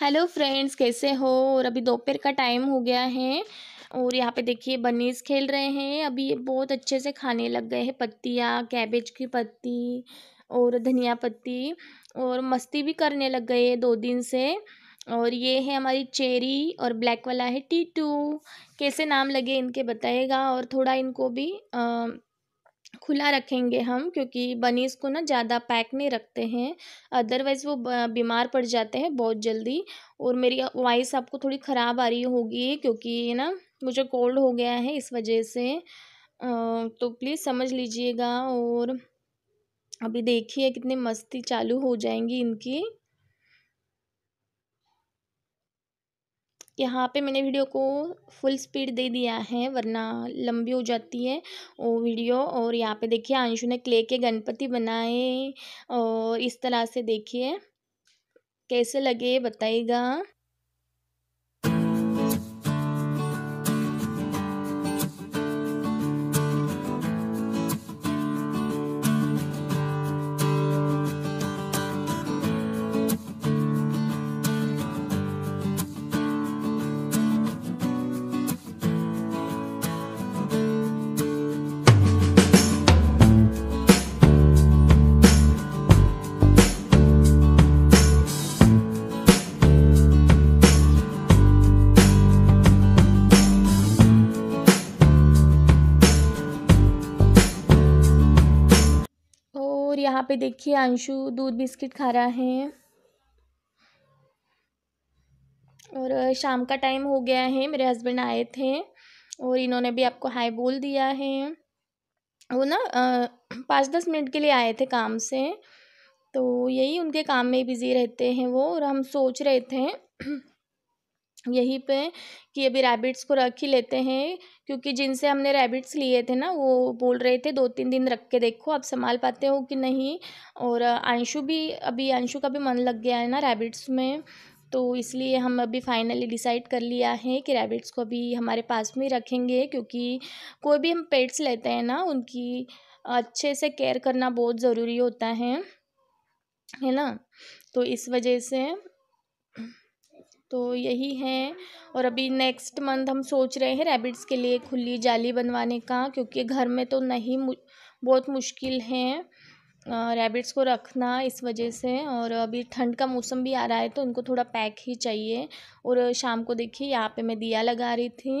hello friends कैसे हो और अभी दोपहर का टाइम हो गया है और यहाँ पे देखिए बनीस खेल रहे हैं अभी ये बहुत अच्छे से खाने लग गए हैं पत्तियाँ कैबेज की पत्ती और धनिया पत्ती और मस्ती भी करने लग गए हैं दो दिन से और ये है हमारी चेरी और ब्लैक वाला है टीटू कैसे नाम लगे इनके बताएगा और थोड़ा इनको भी आ, खुला रखेंगे हम क्योंकि बनीस को ना ज़्यादा पैक नहीं रखते हैं अदरवाइज़ वो बीमार पड़ जाते हैं बहुत जल्दी और मेरी वॉइस आपको थोड़ी ख़राब आ रही होगी क्योंकि ना मुझे कोल्ड हो गया है इस वजह से तो प्लीज़ समझ लीजिएगा और अभी देखिए कितनी मस्ती चालू हो जाएंगी इनकी यहाँ पे मैंने वीडियो को फुल स्पीड दे दिया है वरना लंबी हो जाती है वो वीडियो और यहाँ पे देखिए अंशु ने क्ले के गणपति बनाए और इस तरह से देखिए कैसे लगे बताइएगा पे देखिए अंशु दूध बिस्किट खा रहा है और शाम का टाइम हो गया है मेरे हस्बैंड आए थे और इन्होंने भी आपको हाय बोल दिया है वो ना पाँच दस मिनट के लिए आए थे काम से तो यही उनके काम में बिज़ी रहते हैं वो और हम सोच रहे थे यहीं पे कि अभी रैबिट्स को रख ही लेते हैं क्योंकि जिनसे हमने रैबिट्स लिए थे ना वो बोल रहे थे दो तीन दिन रख के देखो आप संभाल पाते हो कि नहीं और अंशु भी अभी अंशु का भी मन लग गया है ना रैबिट्स में तो इसलिए हम अभी फाइनली डिसाइड कर लिया है कि रैबिट्स को अभी हमारे पास में ही रखेंगे क्योंकि कोई भी हम पेट्स लेते हैं ना उनकी अच्छे से केयर करना बहुत ज़रूरी होता है है ना तो इस वजह से तो यही है और अभी नेक्स्ट मंथ हम सोच रहे हैं रैबिट्स के लिए खुली जाली बनवाने का क्योंकि घर में तो नहीं बहुत मुश्किल है रैबिट्स को रखना इस वजह से और अभी ठंड का मौसम भी आ रहा है तो इनको थोड़ा पैक ही चाहिए और शाम को देखिए यहाँ पे मैं दिया लगा रही थी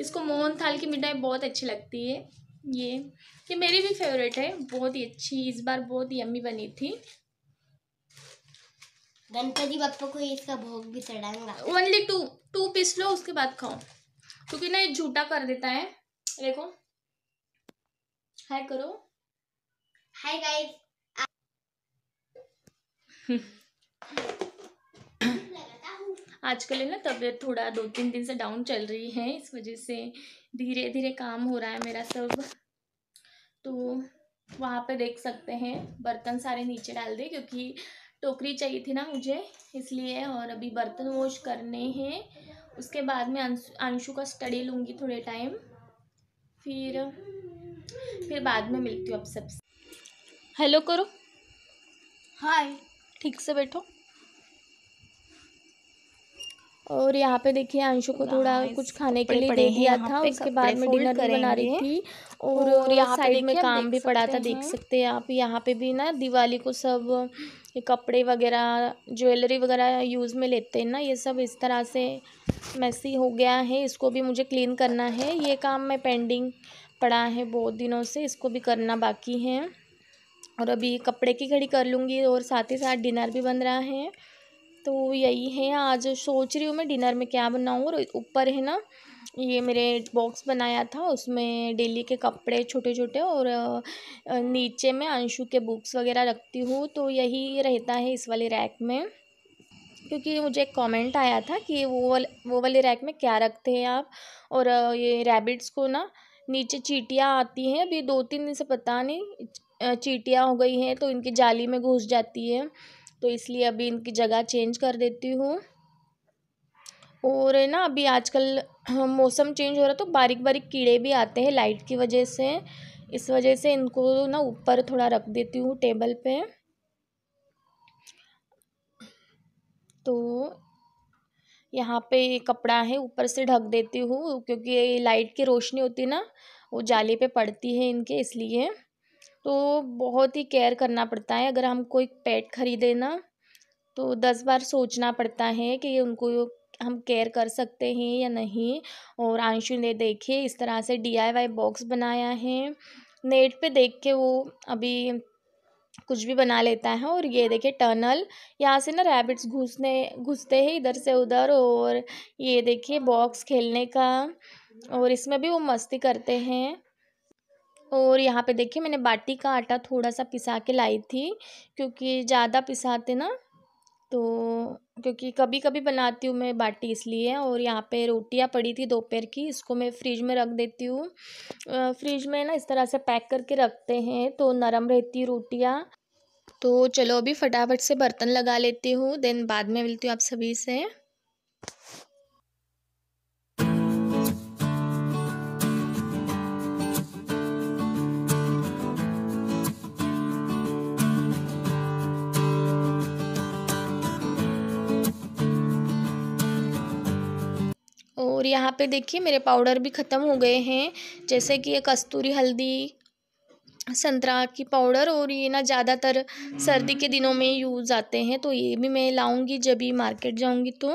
इसको मोहन थाल की मिठाई बहुत अच्छी लगती है ये ये मेरी भी फेवरेट है बहुत ही अच्छी इस बार बहुत ही अम्मी बनी थी गणपति बापा को इसका भोग भी चढ़ाऊंगा ओनली टू टू पीस लो उसके बाद खाओ क्योंकि ना ये झूठा कर देता है देखो हाय करो हाय गाइस आजकल है ना तबीयत थोड़ा दो तीन दिन से डाउन चल रही है इस वजह से धीरे धीरे काम हो रहा है मेरा सब तो वहाँ पे देख सकते हैं बर्तन सारे नीचे डाल दे क्योंकि टोकरी चाहिए थी ना मुझे इसलिए और अभी बर्तन वॉश करने हैं उसके बाद में अंशु का स्टडी लूँगी थोड़े टाइम फिर फिर बाद में मिलती हूँ आप सबसे हेलो करो हाय ठीक से बैठो और यहाँ पे देखिए अंशु को थोड़ा कुछ खाने के लिए दे दिया था उसके बाद में डिनर भी बना रही थी और, और यहाँ साइड में काम भी पड़ा था देख सकते हैं आप यहाँ पे भी ना दिवाली को सब कपड़े वगैरह ज्वेलरी वगैरह यूज़ में लेते हैं ना ये सब इस तरह से मैसी हो गया है इसको भी मुझे क्लीन करना है ये काम मैं पेंडिंग पड़ा है बहुत दिनों से इसको भी करना बाकी है और अभी कपड़े की घड़ी कर लूँगी और साथ ही साथ डिनर भी बन रहा है तो यही है आज सोच रही हूँ मैं डिनर में क्या बनाऊँ और ऊपर है ना ये मेरे बॉक्स बनाया था उसमें डेली के कपड़े छोटे छोटे और नीचे में अंशु के बुक्स वगैरह रखती हूँ तो यही रहता है इस वाले रैक में क्योंकि मुझे एक कमेंट आया था कि वो वाले वो वाले रैक में क्या रखते हैं आप और ये रैबिट्स को ना नीचे चीटियाँ आती हैं अभी दो तीन दिन से पता नहीं चीटियाँ हो गई हैं तो इनकी जाली में घुस जाती है तो इसलिए अभी इनकी जगह चेंज कर देती हूँ और है ना अभी आजकल हाँ, मौसम चेंज हो रहा तो बारीक बारीक कीड़े भी आते हैं लाइट की वजह से इस वजह से इनको ना ऊपर थोड़ा रख देती हूँ टेबल पे तो यहाँ पे कपड़ा है ऊपर से ढक देती हूँ क्योंकि लाइट की रोशनी होती ना वो जाली पे पड़ती है इनके इसलिए तो बहुत ही केयर करना पड़ता है अगर हम कोई पेट खरीदे ना तो दस बार सोचना पड़ता है कि उनको हम केयर कर सकते हैं या नहीं और आंशु ने देखिए इस तरह से डीआईवाई बॉक्स बनाया है नेट पे देख के वो अभी कुछ भी बना लेता है और ये देखिए टनल यहाँ से ना रैबिट्स घुसने घुसते हैं इधर से उधर और ये देखिए बॉक्स खेलने का और इसमें भी वो मस्ती करते हैं और यहाँ पे देखिए मैंने बाटी का आटा थोड़ा सा पिसा के लाई थी क्योंकि ज़्यादा पिसाते ना तो क्योंकि कभी कभी बनाती हूँ मैं बाटी इसलिए और यहाँ पे रोटियाँ पड़ी थी दोपहर की इसको मैं फ्रिज में रख देती हूँ फ्रिज में ना इस तरह से पैक करके रखते हैं तो नरम रहती रोटियाँ तो चलो अभी फटाफट से बर्तन लगा लेती हूँ देन बाद में मिलती हूँ आप सभी से और यहाँ पे देखिए मेरे पाउडर भी ख़त्म हो गए हैं जैसे कि ये कस्तूरी हल्दी संतरा की पाउडर और ये ना ज़्यादातर सर्दी के दिनों में यूज़ आते हैं तो ये भी मैं लाऊंगी जब भी मार्केट जाऊंगी तो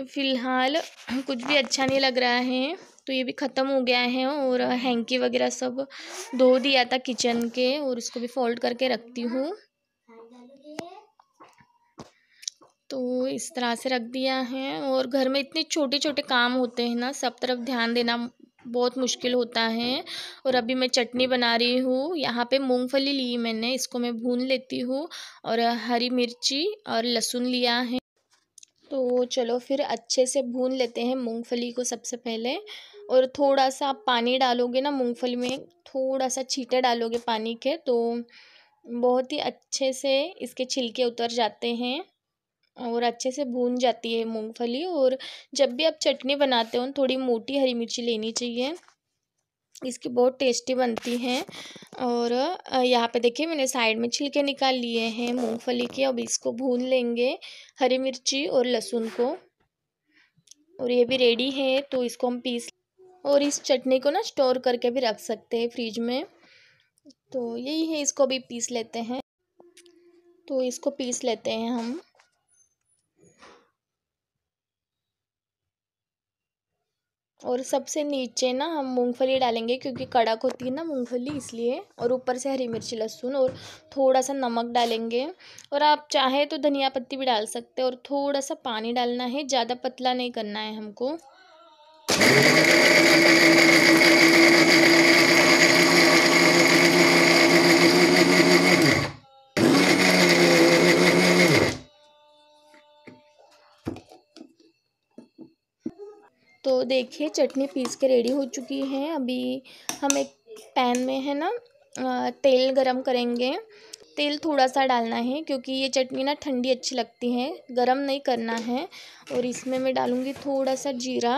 फ़िलहाल कुछ भी अच्छा नहीं लग रहा है तो ये भी ख़त्म हो गया है और हैंकी वगैरह सब धो दिया था किचन के और उसको भी फोल्ड करके रखती हूँ तो इस तरह से रख दिया है और घर में इतने छोटे छोटे काम होते हैं ना सब तरफ ध्यान देना बहुत मुश्किल होता है और अभी मैं चटनी बना रही हूँ यहाँ पे मूंगफली ली मैंने इसको मैं भून लेती हूँ और हरी मिर्ची और लहसुन लिया है तो चलो फिर अच्छे से भून लेते हैं मूंगफली को सबसे पहले और थोड़ा सा आप पानी डालोगे ना मूंगफली में थोड़ा सा छीटे डालोगे पानी के तो बहुत ही अच्छे से इसके छिलके उतर जाते हैं और अच्छे से भून जाती है मूंगफली और जब भी आप चटनी बनाते हो थोड़ी मोटी हरी मिर्ची लेनी चाहिए इसकी बहुत टेस्टी बनती हैं और यहाँ पे देखिए मैंने साइड में छिलके निकाल लिए हैं मूंगफली के अब इसको भून लेंगे हरी मिर्ची और लहसुन को और ये भी रेडी है तो इसको हम पीस और इस चटनी को ना स्टोर करके भी रख सकते हैं फ्रिज में तो यही है इसको भी पीस लेते हैं तो इसको पीस लेते हैं हम और सबसे नीचे ना हम मूँगफली डालेंगे क्योंकि कड़क होती है ना मूँगफली इसलिए और ऊपर से हरी मिर्ची लहसुन और थोड़ा सा नमक डालेंगे और आप चाहे तो धनिया पत्ती भी डाल सकते हैं और थोड़ा सा पानी डालना है ज़्यादा पतला नहीं करना है हमको तो देखिए चटनी पीस के रेडी हो चुकी है अभी हम एक पैन में है ना तेल गरम करेंगे तेल थोड़ा सा डालना है क्योंकि ये चटनी ना ठंडी अच्छी लगती है गरम नहीं करना है और इसमें मैं डालूँगी थोड़ा सा जीरा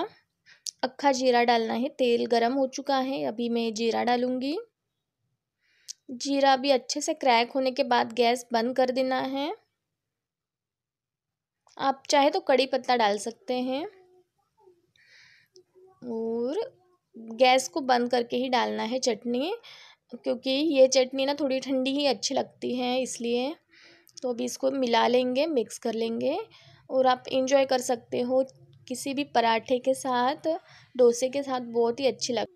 अक्खा जीरा डालना है तेल गरम हो चुका है अभी मैं जीरा डालूँगी जीरा अभी अच्छे से क्रैक होने के बाद गैस बंद कर देना है आप चाहे तो कड़ी पत्ता डाल सकते हैं और गैस को बंद करके ही डालना है चटनी क्योंकि ये चटनी ना थोड़ी ठंडी ही अच्छी लगती है इसलिए तो अभी इसको मिला लेंगे मिक्स कर लेंगे और आप इंजॉय कर सकते हो किसी भी पराठे के साथ डोसे के साथ बहुत ही अच्छी लग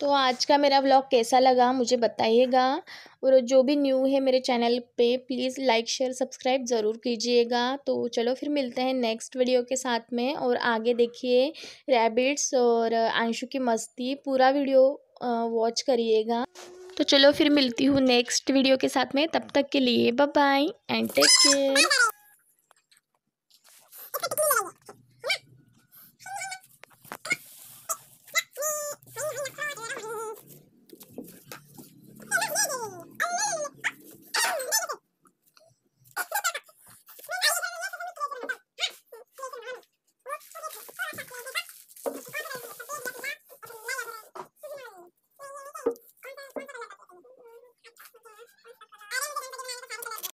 तो आज का मेरा व्लॉग कैसा लगा मुझे बताइएगा और जो भी न्यू है मेरे चैनल पे प्लीज़ लाइक शेयर सब्सक्राइब ज़रूर कीजिएगा तो चलो फिर मिलते हैं नेक्स्ट वीडियो के साथ में और आगे देखिए रैबिट्स और आंशु की मस्ती पूरा वीडियो वॉच करिएगा तो चलो फिर मिलती हूँ नेक्स्ट वीडियो के साथ में तब तक के लिए bye bye and take care